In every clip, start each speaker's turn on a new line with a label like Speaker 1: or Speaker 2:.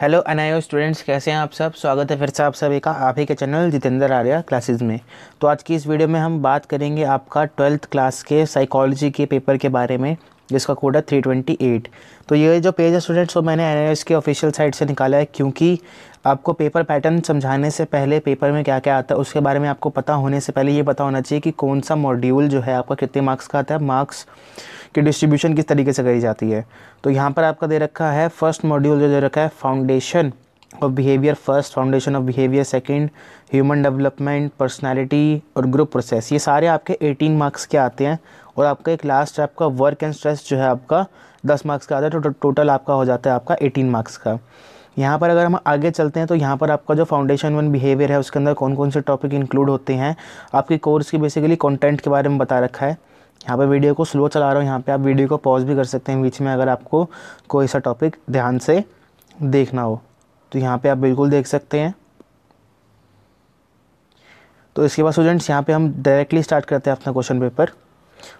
Speaker 1: hello NIO students कैसे हैं आप सब स्वागत है फिर से आप सभी का आप ही के चैनल जितेंद्र आर्या क्लासेस में तो आज की इस वीडियो में हम बात करेंगे आपका ट्वेल्थ क्लास के साइकोलॉजी के पेपर के बारे में जिसका कोड है थ्री ट्वेंटी एट तो ये जो पेज है स्टूडेंट्स वो मैंने एन के ऑफिशियल साइट से निकाला है क्योंकि आपको पेपर पैटर्न समझाने से पहले पेपर में क्या क्या आता है उसके बारे में आपको पता होने से पहले ये पता होना चाहिए कि कौन सा मॉड्यूल जो है आपका कितने मार्क्स का आता है मार्क्स कि डिस्ट्रीब्यूशन किस तरीके से करी जाती है तो यहाँ पर आपका दे रखा है फर्स्ट मॉड्यूल जो दे रखा है foundation of behaviour first foundation of behaviour second human development personality और ग्रुप प्रोसेस ये सारे आपके 18 मार्क्स के आते हैं और आपका एक लास्ट आपका वर्क एंड स्ट्रेस जो है आपका 10 मार्क्स का आता है तो टोटल आपका हो जाता है आपका 18 मार्क्स का यहाँ पर अगर हम आगे चलते हैं तो यहाँ पर आपका जो फाउंडेशन वन बिहेवियर है उसके अंदर कौन कौन से टॉपिक इंक्लूड होते हैं आपके कोर्स की बेसिकली कॉन्टेंट के बारे में बता रखा है यहाँ पर वीडियो को स्लो चला रहा हूँ यहाँ पर आप वीडियो को पॉज भी कर सकते हैं बीच में अगर आपको कोई सा टॉपिक ध्यान से देखना हो तो यहाँ पर आप बिल्कुल देख सकते हैं तो इसके बाद स्टूडेंट्स यहाँ पे हम डायरेक्टली स्टार्ट करते हैं अपना क्वेश्चन पेपर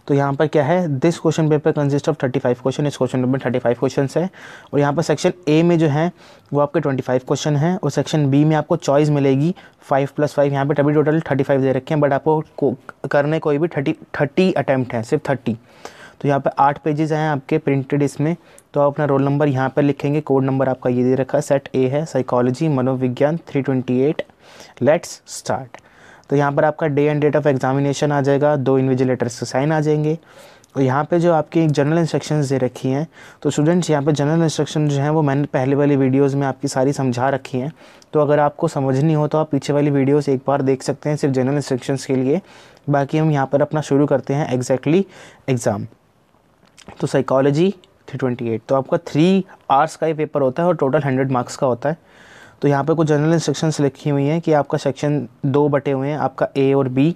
Speaker 1: तो यहाँ पर क्या है this question paper consist of thirty five question इस question paper thirty five question है और यहाँ पर सेक्शन ए में जो है वो आपके ट्वेंटी फाइव क्वेश्चन है और सेक्शन बी में आपको चॉइस मिलेगी फाइव प्लस फाइव यहाँ पर तभी टोटल थर्टी फाइव दे रखे हैं बट आपको को, करने कोई भी थर्टी थर्टी अटैम्प्ट हैं सिर्फ थर्टी तो यहाँ पर आठ पेजेज हैं आपके प्रिंटेड इसमें तो आप अपना रोल नंबर यहाँ पर लिखेंगे कोड नंबर आपका ये दे रखा है सेट ए है साइकोलॉजी मनोविज्ञान three twenty eight let's start तो यहाँ पर आपका day and date of examination आ जाएगा दो इन्विजिलेटर्स के साइन आ जाएंगे और यहाँ पे जो आपकी जनरल इंस्ट्रक्शंस दे रखी हैं तो स्टूडेंट्स यहाँ पे जनरल इंस्ट्रक्शन जो हैं वो मैंने पहले वाली वीडियोस में आपकी सारी समझा रखी हैं तो अगर आपको समझनी हो तो आप पीछे वाली वीडियोस एक बार देख सकते हैं सिर्फ जनरल इंस्ट्रक्शन के लिए बाकी हम यहाँ पर अपना शुरू करते हैं एग्जैक्टली एग्ज़ाम तो साइकोलॉजी थ्री तो आपका थ्री आर्स का ही पेपर होता है और टोटल हंड्रेड मार्क्स का होता है तो यहाँ पे कुछ जनरल इंस्ट्रक्शंस लिखी हुई हैं कि आपका सेक्शन दो बटे हुए हैं आपका ए और बी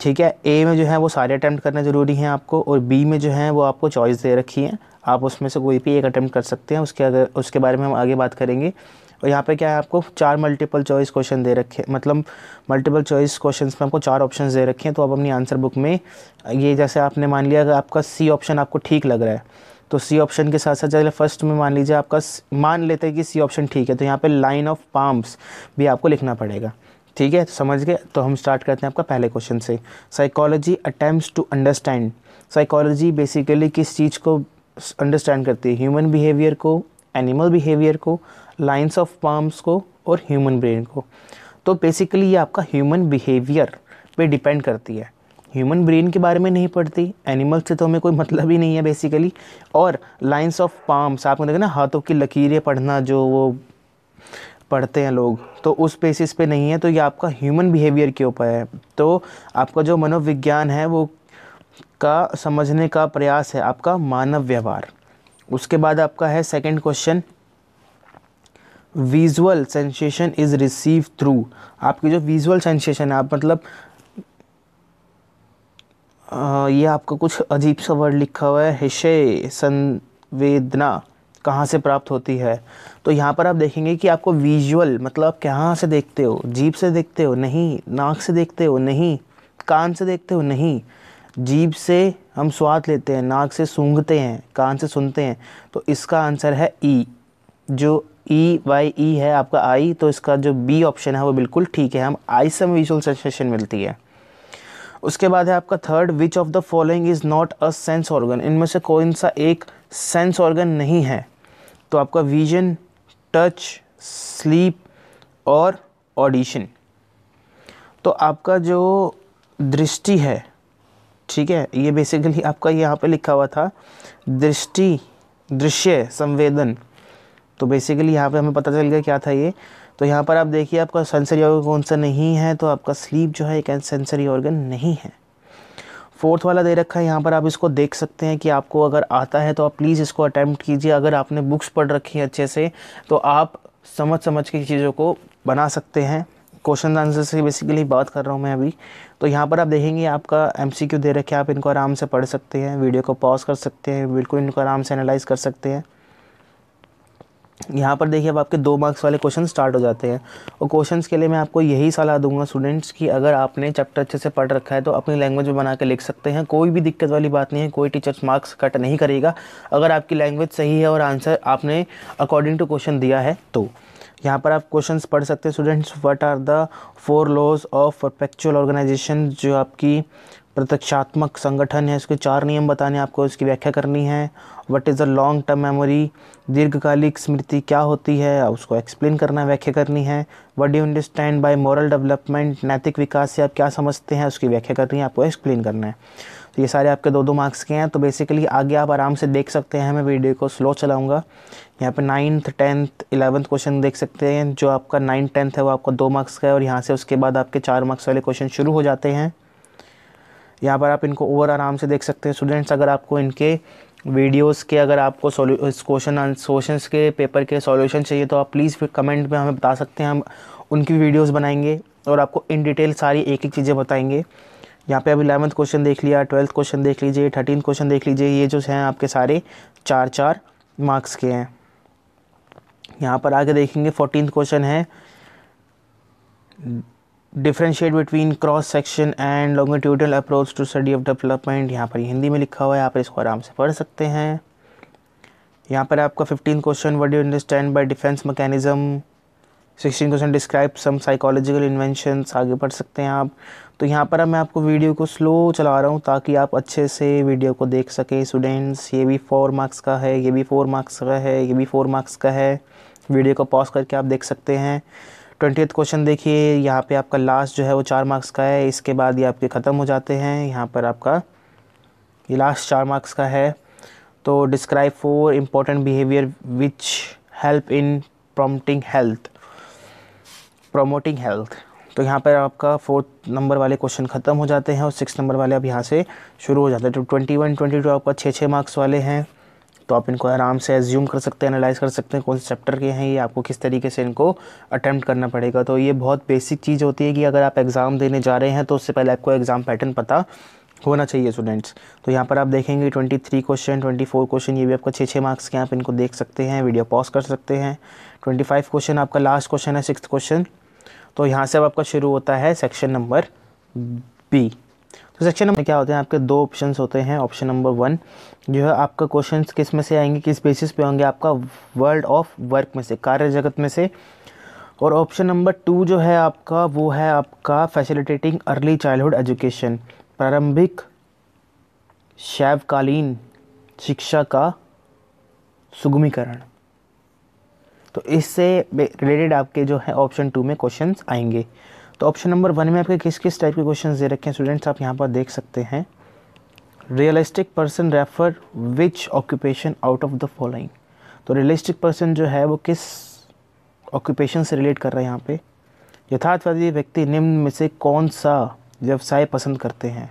Speaker 1: ठीक है ए में जो है वो सारे अटैम्प्ट करना ज़रूरी हैं आपको और बी में जो है वो आपको चॉइस दे रखी है आप उसमें से कोई भी एक अटैम्प्ट कर सकते हैं उसके अगर उसके बारे में हम आगे बात करेंगे और यहाँ पे क्या है आपको चार मल्टीपल चॉइस क्वेश्चन दे रखे मतलब मल्टीपल चॉइस क्वेश्चन में आपको चार ऑप्शन दे रखे हैं तो आप अपनी आंसर बुक में ये जैसे आपने मान लिया अगर आपका सी ऑप्शन आपको ठीक लग रहा है तो सी ऑप्शन के साथ साथ चले फर्स्ट में मान लीजिए आपका मान लेते हैं कि सी ऑप्शन ठीक है तो यहाँ पे लाइन ऑफ पाम्स भी आपको लिखना पड़ेगा ठीक है तो समझ गए तो हम स्टार्ट करते हैं आपका पहले क्वेश्चन से psychology attempt to understand psychology basically किस चीज़ को अंडरस्टैंड करती है ह्यूमन बिहेवियर को एनिमल बिहेवियर को लाइन्स ऑफ पाम्स को और ह्यूमन ब्रेन को तो बेसिकली ये आपका ह्यूमन बिहेवियर पे डिपेंड करती है ह्यूमन ब्रेन के बारे में नहीं पढ़ती एनिमल्स से तो हमें कोई मतलब ही नहीं है बेसिकली और लाइंस ऑफ पाम्स आपको देखा ना हाथों की लकीरें पढ़ना जो वो पढ़ते हैं लोग तो उस बेसिस पे नहीं है तो ये आपका ह्यूमन बिहेवियर के ऊपर है तो आपका जो मनोविज्ञान है वो का समझने का प्रयास है आपका मानव व्यवहार उसके बाद आपका है second question visual sensation is receive through आपकी जो विजुअल सेंसेशन है आप मतलब ये आपका कुछ अजीब सा वर्ड लिखा हुआ है हिशे संवेदना कहाँ से प्राप्त होती है तो यहाँ पर आप देखेंगे कि आपको विजुअल मतलब आप कहाँ से देखते हो जीप से देखते हो नहीं नाक से देखते हो नहीं कान से देखते हो नहीं जीभ से हम स्वाद लेते हैं नाक से सूंघते हैं कान से सुनते हैं तो इसका आंसर है ई जो ई वाई ई है आपका आई तो इसका जो बी ऑप्शन है वो बिल्कुल ठीक है हम आई सम विजुअल सेंसेशन मिलती है उसके बाद है आपका third which of the following is not a sense organ इनमें से कौन सा एक सेंस ऑर्गन नहीं है तो आपका विजन टच स्लीप और ऑडिशन तो आपका जो दृष्टि है ठीक है ये बेसिकली आपका यहाँ पे लिखा हुआ था दृष्टि दृश्य संवेदन तो बेसिकली यहाँ पे हमें पता चल गया क्या था ये तो यहाँ पर आप देखिए आपका सेंसरी ऑर्गन कौन सा नहीं है तो आपका स्लीप जो है एक सेंसरी ऑर्गन नहीं है फोर्थ वाला दे रखा है यहाँ पर आप इसको देख सकते हैं कि आपको अगर आता है तो आप प्लीज़ इसको अटैम्प्ट कीजिए अगर आपने बुक्स पढ़ रखी हैं अच्छे से तो आप समझ समझ के चीज़ों को बना सकते हैं क्वेश्चन आंसर से बेसिकली बात कर रहा हूँ मैं अभी तो यहाँ पर आप देखेंगे आपका एम दे रखे आप इनको आराम से पढ़ सकते हैं वीडियो को पॉज कर सकते हैं बिल्कुल इनको आराम से एनालाइज कर सकते हैं यहाँ पर देखिए अब आपके दो मार्क्स वाले क्वेश्चन स्टार्ट हो जाते हैं और क्वेश्चंस के लिए मैं आपको यही सलाह दूंगा स्टूडेंट्स कि अगर आपने चैप्टर अच्छे से पढ़ रखा है तो अपनी लैंग्वेज में बना के लिख सकते हैं कोई भी दिक्कत वाली बात नहीं है कोई टीचर्स मार्क्स कट नहीं करेगा अगर आपकी लैंग्वेज सही है और आंसर आपने अकॉर्डिंग टू क्वेश्चन दिया है तो यहाँ पर आप क्वेश्चन पढ़ सकते हैं students what are the four laws of perceptual organisation जो आपकी प्रत्यक्षात्मक संगठन है उसके चार नियम बताने आपको इसकी व्याख्या करनी है what is a long term memory दीर्घकालिक स्मृति क्या होती है उसको एक्सप्लेन करना व्याख्या करनी है what do understand by moral development नैतिक विकास से आप क्या समझते हैं उसकी व्याख्या करनी है आपको एक्सप्लेन करना है तो ये सारे आपके दो दो मार्क्स के हैं तो बेसिकली आगे आप आराम से देख सकते हैं मैं वीडियो को स्लो चलाऊँगा यहाँ पर नाइन्थ टेंथ इलेवंथ क्वेश्चन देख सकते हैं जो आपका नाइन्थ टेंथ है वो आपका दो मार्क्स का है और यहाँ से उसके बाद आपके चार मार्क्स वाले क्वेश्चन शुरू हो जाते हैं यहाँ पर आप इनको ओवर आराम से देख सकते हैं स्टूडेंट्स अगर आपको इनके वीडियोस के अगर आपको क्वेश्चन क्वेश्चन के पेपर के सॉल्यूशन चाहिए तो आप प्लीज़ फिर कमेंट में हमें बता सकते हैं हम उनकी वीडियोस बनाएंगे और आपको इन डिटेल सारी एक एक चीज़ें बताएंगे यहाँ पे आप इलेवंथ क्वेश्चन देख लिया ट्वेल्थ क्वेश्चन देख लीजिए थर्टीन क्वेश्चन देख लीजिए ये जो हैं आपके सारे चार चार मार्क्स के हैं यहाँ पर आगे देखेंगे फोर्टीन क्वेश्चन है differentiate between cross section and longitudinal approach to study of development यहाँ पर हिंदी में लिखा हुआ है आप इसको आराम से पढ़ सकते हैं यहाँ पर आपका fifteen question what you understand by defence mechanism sixteen question describe some psychological inventions आगे पढ़ सकते हैं आप तो यहाँ पर अब मैं आपको वीडियो को स्लो चला रहा हूँ ताकि आप अच्छे से वीडियो को देख सकें स्टूडेंट्स ये भी फोर मार्क्स का है ये भी फोर मार्क्स का है ये भी फोर मार्क्स का है वीडियो को पॉज करके आप देख सकते हैं ट्वेंटी क्वेश्चन देखिए यहाँ पे आपका लास्ट जो है वो चार मार्क्स का है इसके बाद ये आपके ख़त्म हो जाते हैं यहाँ पर आपका ये लास्ट चार मार्क्स का है तो describe four important behaviour which help in promoting health promoting health तो यहाँ पर आपका फोर्थ नंबर वाले क्वेश्चन ख़त्म हो जाते हैं और सिक्स नंबर वाले अब यहाँ से शुरू हो जाते हैं तो ट्वेंटी वन ट्वेंटी टू आपका छः छः मार्क्स वाले हैं तो आप इनको आराम से एज्यूम कर सकते हैं एनालाइज कर सकते हैं कौन से चैप्टर के हैं ये आपको किस तरीके से इनको अटैम्प्ट करना पड़ेगा तो ये बहुत बेसिक चीज़ होती है कि अगर आप एग्ज़ाम देने जा रहे हैं तो उससे पहले आपको एग्ज़ाम पैटर्न पता होना चाहिए स्टूडेंट्स तो यहाँ पर आप देखेंगे 23 क्वेश्चन 24 क्वेश्चन ये भी आपका छः छः मार्क्स के आप इनको देख सकते हैं वीडियो पॉज कर सकते हैं 25 क्वेश्चन आपका लास्ट क्वेश्चन है सिक्स क्वेश्चन तो यहाँ से अब आपका शुरू होता है सेक्शन नंबर बी तो सेक्शन नंबर क्या होते हैं आपके दो ऑप्शंस होते हैं ऑप्शन नंबर वन जो है आपका क्वेश्चन किस में से आएंगे किस बेसिस पे होंगे आपका वर्ल्ड ऑफ वर्क में से कार्य जगत में से और ऑप्शन नंबर टू जो है आपका वो है आपका फैसिलिटेटिंग अर्ली चाइल्डहुड एजुकेशन प्रारंभिक शैवकालीन शिक्षा का सुगमीकरण तो इससे रिलेटेड आपके जो है ऑप्शन टू में क्वेश्चंस आएंगे तो ऑप्शन नंबर वन में आपके किस किस टाइप के क्वेश्चन दे रखे हैं स्टूडेंट्स आप यहाँ पर देख सकते हैं realistic person refer which occupation out of the following तो रियलिस्टिक पर्सन जो है वो किस ऑक्यूपेशन से रिलेट कर रहा है यहाँ पे यथार्थवादी व्यक्ति निम्न में से कौन सा व्यवसाय पसंद करते हैं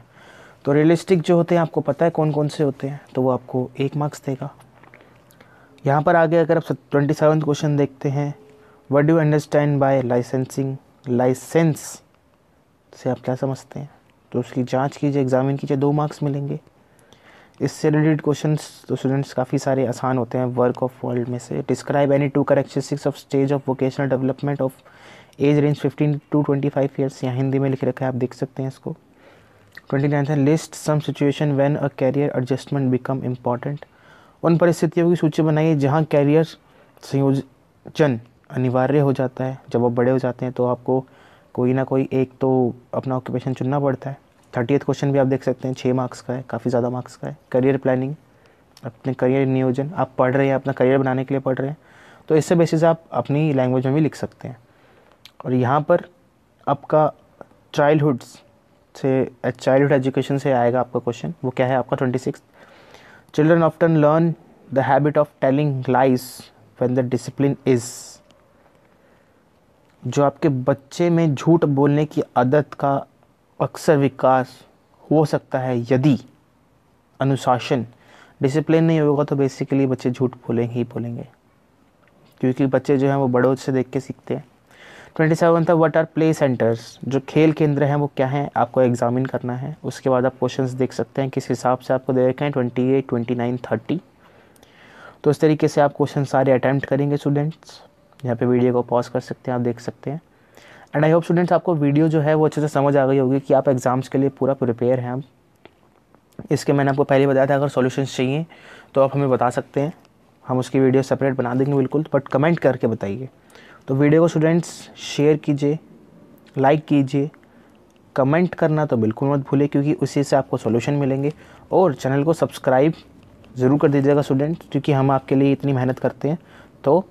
Speaker 1: तो रियलिस्टिक जो होते हैं आपको पता है कौन कौन से होते हैं तो वो आपको एक मार्क्स देगा यहाँ पर आगे अगर आप ट्वेंटी सेवन क्वेश्चन देखते हैं what do understand by licensing licence से आप क्या समझते हैं तो उसकी जांच कीजिए एग्ज़ामिन कीजिए दो मार्क्स मिलेंगे इससे रिलेटेड क्वेश्चन तो स्टूडेंट्स काफ़ी सारे आसान होते हैं वर्क ऑफ वर्ल्ड में से describe any two characteristics of stage of vocational development of age range fifteen to twenty five years यहाँ हिंदी में लिख रखा है आप देख सकते हैं इसको ट्वेंटी नाइन्थ है list some situation when a career adjustment become important उन परिस्थितियों की सूची बनाइए जहाँ कैरियर संयोजन अनिवार्य हो जाता है जब आप बड़े हो जाते हैं तो आपको कोई ना कोई एक तो अपना ऑक्यूपेशन चुनना पड़ता है एथ क्वेश्चन भी आप देख सकते हैं छः मार्क्स का है काफ़ी ज़्यादा मार्क्स का है करियर प्लानिंग अपने करियर नियोजन आप पढ़ रहे हैं अपना करियर बनाने के लिए पढ़ रहे हैं तो इससे बेसिस आप अपनी लैंग्वेज में भी लिख सकते हैं और यहाँ पर आपका चाइल्ड से चाइल्डहुड एजुकेशन से आएगा आपका क्वेश्चन वो क्या है आपका twenty six children often learn the habit of telling lies when the discipline is जो आपके बच्चे में झूठ बोलने की आदत का अक्सर विकास हो सकता है यदि अनुशासन डिसिप्लिन नहीं होगा तो बेसिकली बच्चे झूठ बोलेंगे ही बोलेंगे क्योंकि बच्चे जो हैं वो बड़ों से देख के सीखते हैं ट्वेंटी सेवन था वट आर प्ले सेंटर्स जो खेल केंद्र हैं वो क्या हैं आपको एग्जामिन करना है उसके बाद आप क्वेश्चन देख सकते हैं किस हिसाब से आपको दे रखे हैं twenty eight twenty nine thirty तो इस तरीके से आप क्वेश्चन सारे अटैम्प्ट करेंगे स्टूडेंट्स यहाँ पे वीडियो को पॉज कर सकते हैं आप देख सकते हैं एंड आई होप स्टूडेंट्स आपको वीडियो जो है वो अच्छे से समझ आ गई होगी कि आप एग्ज़ाम्स के लिए पूरा प्रिपेयर हैं आप इसके मैंने आपको पहले बताया था अगर सॉल्यूशंस चाहिए तो आप हमें बता सकते हैं हम उसकी वीडियो सेपरेट बना देंगे बिल्कुल बट कमेंट करके बताइए तो वीडियो को स्टूडेंट्स शेयर कीजिए लाइक कीजिए कमेंट करना तो बिल्कुल मत भूलें क्योंकि उसी से आपको सॉल्यूशन मिलेंगे और चैनल को सब्सक्राइब ज़रूर कर दीजिएगा स्टूडेंट क्योंकि हम आपके लिए इतनी मेहनत करते हैं तो